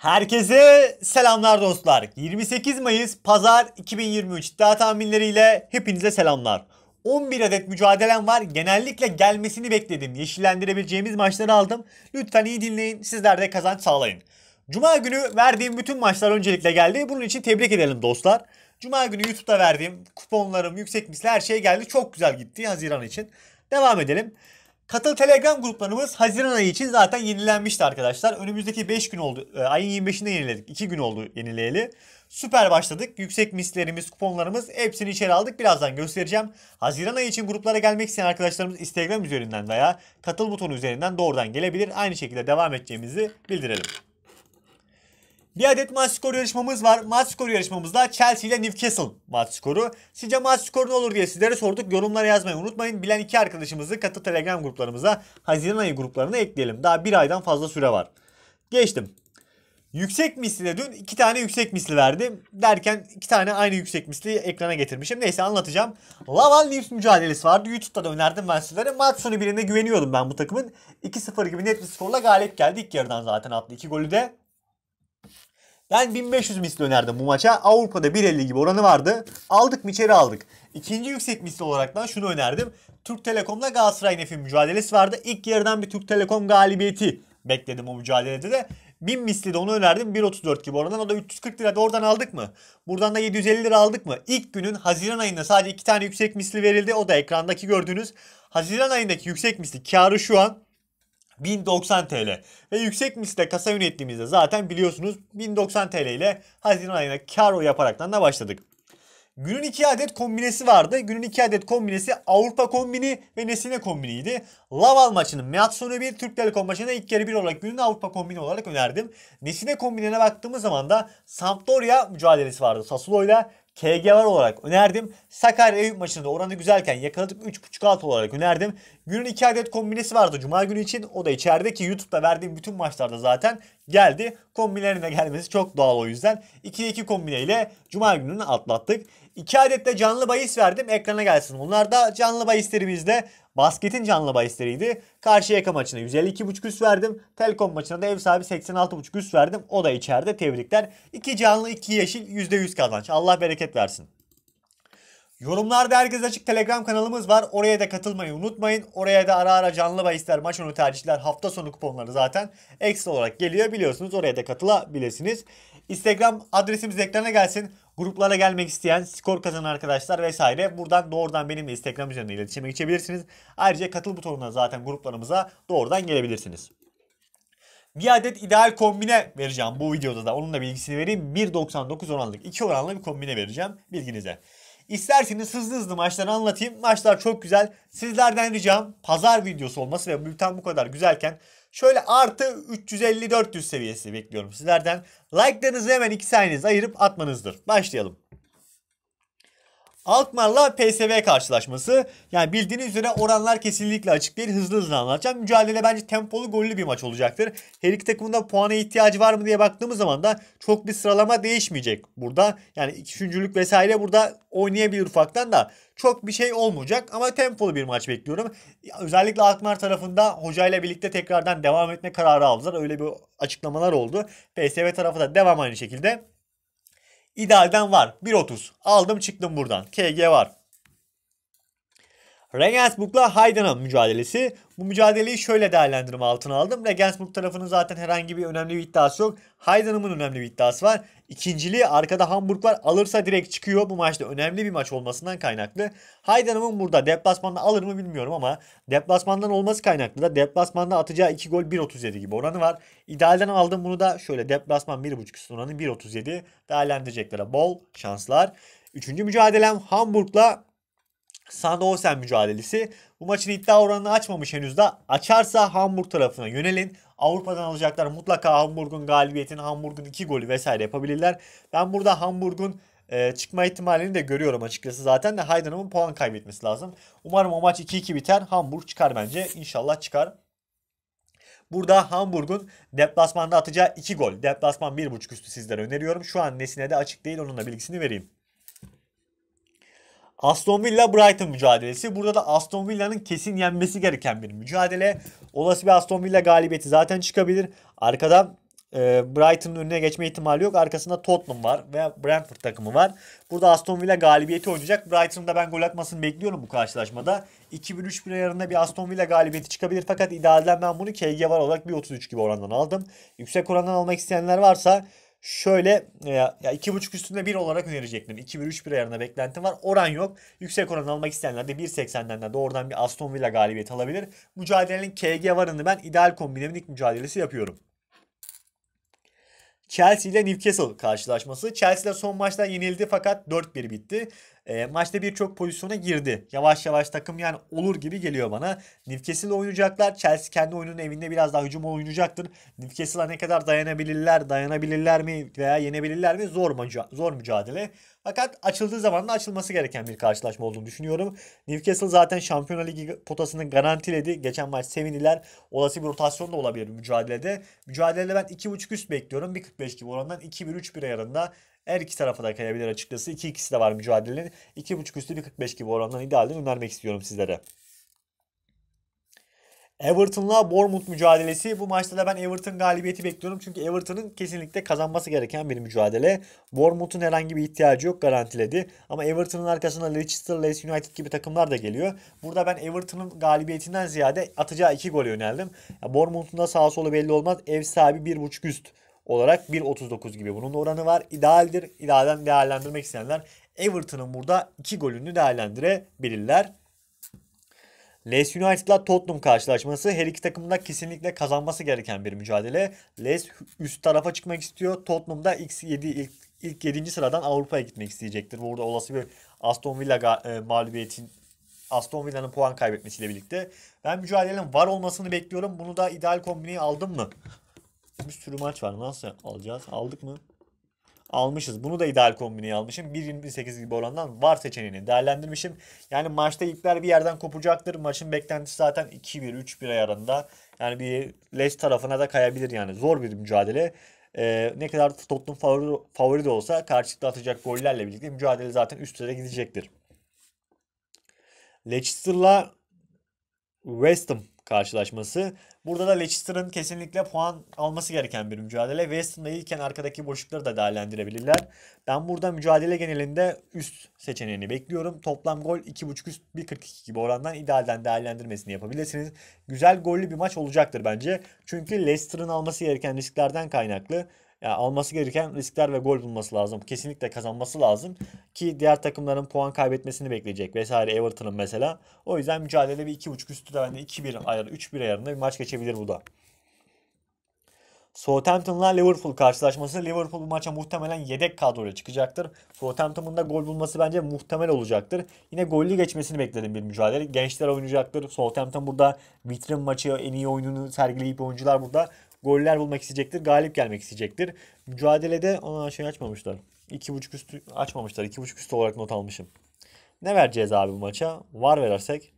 Herkese selamlar dostlar. 28 Mayıs Pazar 2023 iddia tahminleriyle hepinize selamlar. 11 adet mücadelem var. Genellikle gelmesini bekledim. Yeşillendirebileceğimiz maçları aldım. Lütfen iyi dinleyin. Sizler de kazanç sağlayın. Cuma günü verdiğim bütün maçlar öncelikle geldi. Bunun için tebrik edelim dostlar. Cuma günü YouTube'da verdiğim kuponlarım, yüksek misli her şey geldi. Çok güzel gitti Haziran için. Devam edelim. Katıl Telegram gruplarımız Haziran ayı için zaten yenilenmişti arkadaşlar. Önümüzdeki 5 gün oldu. E, ayın 25'inde yeniledik. 2 gün oldu yenileyeli. Süper başladık. Yüksek mislerimiz, kuponlarımız hepsini içeri aldık. Birazdan göstereceğim. Haziran ayı için gruplara gelmek isteyen arkadaşlarımız Instagram üzerinden veya katıl butonu üzerinden doğrudan gelebilir. Aynı şekilde devam edeceğimizi bildirelim. Bir adet maç skoru yarışmamız var. Maç skoru yarışmamızda Chelsea ile Newcastle maç skoru. Sizce maç skoru ne olur diye sizlere sorduk. Yorumlara yazmayı unutmayın. Bilen iki arkadaşımızı katı Telegram gruplarımıza Haziran ayı gruplarına ekleyelim. Daha bir aydan fazla süre var. Geçtim. Yüksek misli de dün iki tane yüksek misli verdim. Derken iki tane aynı yüksek misli ekrana getirmişim. Neyse anlatacağım. Laval Leafs mücadelesi vardı. Youtube'da da önerdim ben sizlere. Maç sonu birine güveniyordum ben bu takımın. 2-0 gibi net bir skorla galip geldi ilk yarıdan zaten attı. iki golü de ben 1500 misli önerdim bu maça. Avrupa'da 1.50 gibi oranı vardı. Aldık mı içeri aldık. İkinci yüksek misli olarak da şunu önerdim. Türk Telekom'la Galatasaray Nef'in mücadelesi vardı. İlk yarıdan bir Türk Telekom galibiyeti bekledim o mücadelede de. 1000 misli de onu önerdim. 1.34 gibi oradan. O da 340 lira oradan aldık mı? Buradan da 750 lira aldık mı? İlk günün Haziran ayında sadece 2 tane yüksek misli verildi. O da ekrandaki gördüğünüz. Haziran ayındaki yüksek misli karı şu an 1090 TL. Ve yüksek misle kasa yönettiğimizde zaten biliyorsunuz 1090 TL ile Haziran ayına kar yaparaktan da başladık. Günün iki adet kombinesi vardı. Günün iki adet kombinesi Avrupa kombini ve Nesine kombiniydi. Laval maçının Meatsonu 1, Türk Telekom maçında ilk kere 1 olarak günün Avrupa kombini olarak önerdim. Nesine kombinine baktığımız zaman da Sampdoria mücadelesi vardı Sassuolo ile. KG var olarak önerdim. Sakarya Eyüp maçında oranı güzelken yakaladık 3.5 alt olarak önerdim. Günün 2 adet kombinesi vardı Cuma günü için. O da içerideki YouTube'da verdiğim bütün maçlarda zaten geldi. Kombinelerine gelmesi çok doğal o yüzden. 2'ye 2 kombineyle Cuma gününü atlattık. 2 adet de canlı bahis verdim. Ekrana gelsin. Bunlar da canlı bahislerimizde. Basketin canlı bahisleriydi. Karşıyaka maçına 152.5 üst verdim. Telkom maçına da ev sahibi 86.5 üst verdim. O da içeride. Tebrikler. 2 canlı 2 yeşil %100 kazanç. Allah bereket versin. Yorumlarda herkes açık Telegram kanalımız var. Oraya da katılmayı unutmayın. Oraya da ara ara canlı bahisler, maç önü tercihler, hafta sonu kuponları zaten ekstra olarak geliyor. Biliyorsunuz oraya da katılabilirsiniz. Instagram adresimiz ekrana gelsin. Gruplara gelmek isteyen, skor kazanan arkadaşlar vesaire buradan doğrudan benimle Instagram üzerinden iletişime geçebilirsiniz. Ayrıca katıl butonuna zaten gruplarımıza doğrudan gelebilirsiniz. Bir adet ideal kombine vereceğim bu videoda da. Onun da bilgisini vereyim. 1.99 oranlık, 2 oranlı bir kombine vereceğim bilginize. İsterseniz hızlı hızlı maçları anlatayım. Maçlar çok güzel. Sizlerden ricam pazar videosu olması ve bülten bu kadar güzelken şöyle artı 350-400 seviyesi bekliyorum sizlerden. Like'larınızı hemen 2 saniyeniz ayırıp atmanızdır. Başlayalım. Alkmaar'la PSV karşılaşması. Yani bildiğiniz üzere oranlar kesinlikle açık değil. Hızlı hızlı anlatacağım. Mücadele bence tempolu gollü bir maç olacaktır. Her iki takımın da puana ihtiyacı var mı diye baktığımız zaman da çok bir sıralama değişmeyecek burada. Yani üçüncülük vesaire burada oynayabilir ufaktan da çok bir şey olmayacak ama tempolu bir maç bekliyorum. Özellikle Akmar tarafında hocayla birlikte tekrardan devam etme kararı aldılar. Öyle bir açıklamalar oldu. PSV tarafı da devam aynı şekilde. İdealden var. 1.30. Aldım çıktım buradan. KG var. Regensburg'la Haydana mücadelesi. Bu mücadeleyi şöyle değerlendirme altına aldım. Regensburg tarafının zaten herhangi bir önemli bir iddiası yok. Haydan'ın önemli bir iddiası var. İkinciliği arkada Hamburg var. Alırsa direkt çıkıyor. Bu maçta önemli bir maç olmasından kaynaklı. Haydan'ın burada deplasmanda alır mı bilmiyorum ama deplasmandan olması kaynaklı da deplasmanda atacağı 2 gol 1.37 gibi oranı var. İdealden aldım bunu da şöyle deplasman 1.5 üstü oranı 1.37 değerlendireceklere bol şanslar. Üçüncü mücadelem Hamburg'la Sandhausen mücadelesi. Bu maçın iddia oranını açmamış henüz de açarsa Hamburg tarafına yönelin. Avrupa'dan alacaklar mutlaka Hamburg'un galibiyetini, Hamburg'un 2 golü vesaire yapabilirler. Ben burada Hamburg'un e, çıkma ihtimalini de görüyorum açıkçası zaten de Heidenham'ın puan kaybetmesi lazım. Umarım o maç 2-2 biter. Hamburg çıkar bence. İnşallah çıkar. Burada Hamburg'un deplasmanda atacağı 2 gol. Deplasman 1.5 üstü sizlere öneriyorum. Şu an nesine de açık değil onunla bilgisini vereyim. Aston Villa Brighton mücadelesi. Burada da Aston Villa'nın kesin yenmesi gereken bir mücadele. Olası bir Aston Villa galibiyeti zaten çıkabilir. Arkadan e, Brighton'ın önüne geçme ihtimali yok. Arkasında Tottenham var veya Brentford takımı var. Burada Aston Villa galibiyeti oynayacak. Brighton'da ben gol atmasını bekliyorum bu karşılaşmada. 2-1-3-1 ayarında bir Aston Villa galibiyeti çıkabilir. Fakat idealden ben bunu KG var olarak 1.33 gibi orandan aldım. Yüksek orandan almak isteyenler varsa şöyle e, ya, ya iki buçuk üstünde bir olarak önerecektim. 2-1-3-1 ayarında beklentim var. Oran yok. Yüksek oran almak isteyenler de 1.80'den de doğrudan bir Aston Villa galibiyeti alabilir. Mücadelenin KG varını ben ideal kombinemin ilk mücadelesi yapıyorum. Chelsea ile Newcastle karşılaşması. Chelsea ile son maçta yenildi fakat 4-1 bitti. E, maçta birçok pozisyona girdi. Yavaş yavaş takım yani olur gibi geliyor bana. Newcastle oynayacaklar. Chelsea kendi oyunun evinde biraz daha hücum oynayacaktır. Newcastle'a ne kadar dayanabilirler, dayanabilirler mi veya yenebilirler mi zor, müca zor mücadele. Fakat açıldığı zaman da açılması gereken bir karşılaşma olduğunu düşünüyorum. Newcastle zaten Şampiyonlar Ligi potasını garantiledi. Geçen maç sevindiler. Olası bir rotasyon da olabilir mücadelede. Mücadelede ben 2.5 üst bekliyorum. 1.45 gibi orandan 2-1-3-1 ayarında her iki tarafa da kayabilir açıkçası. 2 ikisi de var mücadelenin. buçuk üstü bir 45 gibi orandan idealden önermek istiyorum sizlere. Everton'la Bournemouth mücadelesi. Bu maçta da ben Everton galibiyeti bekliyorum. Çünkü Everton'ın kesinlikle kazanması gereken bir mücadele. Bournemouth'un herhangi bir ihtiyacı yok garantiledi. Ama Everton'ın arkasında Leicester, Leeds United gibi takımlar da geliyor. Burada ben Everton'ın galibiyetinden ziyade atacağı 2 gole yöneldim. Bournemouth'un da sağ solu belli olmaz. Ev sahibi 1.5 üst olarak 1.39 gibi bunun oranı var. İdealdir. İdealden değerlendirmek isteyenler Everton'ın burada 2 golünü değerlendirebilirler. Leeds United'la Tottenham karşılaşması her iki takımın da kesinlikle kazanması gereken bir mücadele. Leeds üst tarafa çıkmak istiyor. Tottenham da x 7 ilk ilk 7. sıradan Avrupa'ya gitmek isteyecektir. Burada olası bir Aston Villa e, mağlubiyetin Aston Villa'nın puan kaybetmesiyle birlikte. Ben mücadelenin var olmasını bekliyorum. Bunu da ideal kombineyi aldım mı? Bir sürü maç var. Nasıl alacağız? Aldık mı? Almışız. Bunu da ideal kombineye almışım. 1.28 gibi orandan var seçeneğini değerlendirmişim. Yani maçta ipler bir yerden kopacaktır. Maçın beklentisi zaten 2-1, 3-1 ayarında. Yani bir Leicester tarafına da kayabilir yani. Zor bir mücadele e, ee, ne kadar Tottenham favori, favori de olsa karşılıklı atacak gollerle birlikte mücadele zaten üstlere gidecektir. Leicester'la West Ham karşılaşması. Burada da Leicester'ın kesinlikle puan alması gereken bir mücadele. West Ham'da iyiken arkadaki boşlukları da değerlendirebilirler. Ben burada mücadele genelinde üst seçeneğini bekliyorum. Toplam gol 2.5 üst 1.42 gibi orandan idealden değerlendirmesini yapabilirsiniz. Güzel gollü bir maç olacaktır bence. Çünkü Leicester'ın alması gereken risklerden kaynaklı yani alması gereken riskler ve gol bulması lazım. Kesinlikle kazanması lazım ki diğer takımların puan kaybetmesini bekleyecek vesaire Everton'ın mesela. O yüzden mücadele bir 2.5 üstü de hani bende 2-1 ayarı 3-1 ayarında bir maç geçebilir bu da. Southampton'la Liverpool karşılaşması. Liverpool bu maça muhtemelen yedek kadroyla çıkacaktır. Southampton'ın da gol bulması bence muhtemel olacaktır. Yine gollü geçmesini bekledim bir mücadele. Gençler oynayacaktır. Southampton burada vitrin maçı en iyi oyununu sergileyip oyuncular burada goller bulmak isteyecektir. Galip gelmek isteyecektir. Mücadelede ona şey açmamışlar. 2.5 üstü açmamışlar. 2.5 üstü olarak not almışım. Ne vereceğiz abi bu maça? Var verersek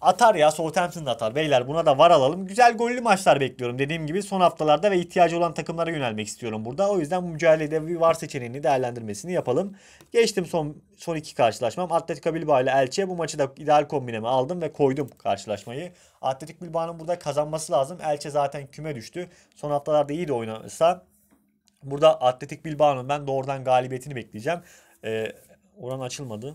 atar ya Southampton da atar. Beyler buna da var alalım. Güzel gollü maçlar bekliyorum. Dediğim gibi son haftalarda ve ihtiyacı olan takımlara yönelmek istiyorum burada. O yüzden bu mücadelede bir var seçeneğini değerlendirmesini yapalım. Geçtim son son iki karşılaşmam. Atletico Bilbao ile Elche bu maçı da ideal kombineme aldım ve koydum karşılaşmayı. Atletico Bilbao'nun burada kazanması lazım. Elche zaten küme düştü. Son haftalarda iyi de oynasa burada Atletico Bilbao'nun ben doğrudan galibiyetini bekleyeceğim. Ee, oran açılmadı.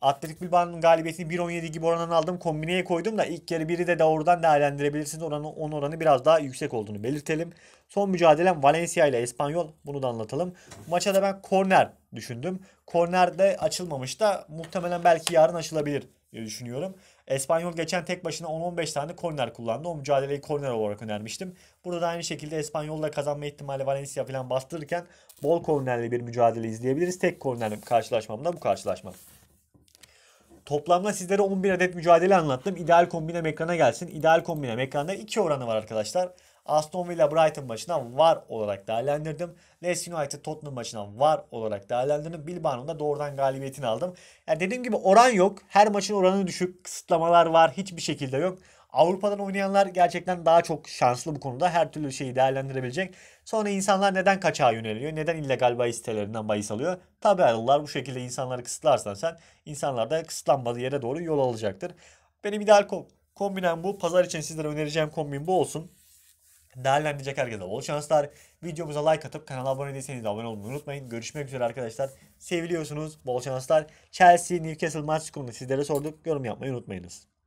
Atletik Bilbao'nun galibiyetini 1.17 gibi oranını aldım. Kombineye koydum da ilk yarı biri de doğrudan değerlendirebilirsiniz. Oranın 10 oranı biraz daha yüksek olduğunu belirtelim. Son mücadelem Valencia ile İspanyol, Bunu da anlatalım. Maça da ben korner düşündüm. Korner de açılmamış da muhtemelen belki yarın açılabilir diye düşünüyorum. İspanyol geçen tek başına 10-15 tane korner kullandı. O mücadeleyi korner olarak önermiştim. Burada da aynı şekilde İspanyol Espanyol'la kazanma ihtimali Valencia falan bastırırken bol kornerli bir mücadele izleyebiliriz. Tek kornerli karşılaşmam da bu karşılaşmam. Toplamda sizlere 11 adet mücadele anlattım. İdeal kombinem mekana gelsin. İdeal kombinem mekanda 2 oranı var arkadaşlar. Aston Villa Brighton maçına var olarak değerlendirdim. Leeds United Tottenham maçına var olarak değerlendirdim. Bilbao'nun da doğrudan galibiyetini aldım. Yani dediğim gibi oran yok. Her maçın oranı düşük. Kısıtlamalar var. Hiçbir şekilde yok. Avrupa'dan oynayanlar gerçekten daha çok şanslı bu konuda. Her türlü şeyi değerlendirebilecek. Sonra insanlar neden kaçağa yöneliyor? Neden illegal bahis sitelerinden bahis alıyor? Tabi aralılar bu şekilde insanları kısıtlarsan sen insanlar da kısıtlanmadığı yere doğru yol alacaktır. Benim ideal kom kombinem bu. Pazar için sizlere önereceğim kombin bu olsun. Değerlendirecek herkese bol şanslar. Videomuza like atıp kanala abone değilseniz de abone olmayı unutmayın. Görüşmek üzere arkadaşlar. Seviliyorsunuz. Bol şanslar. Chelsea Newcastle maç konusunda sizlere sorduk. Yorum yapmayı unutmayınız.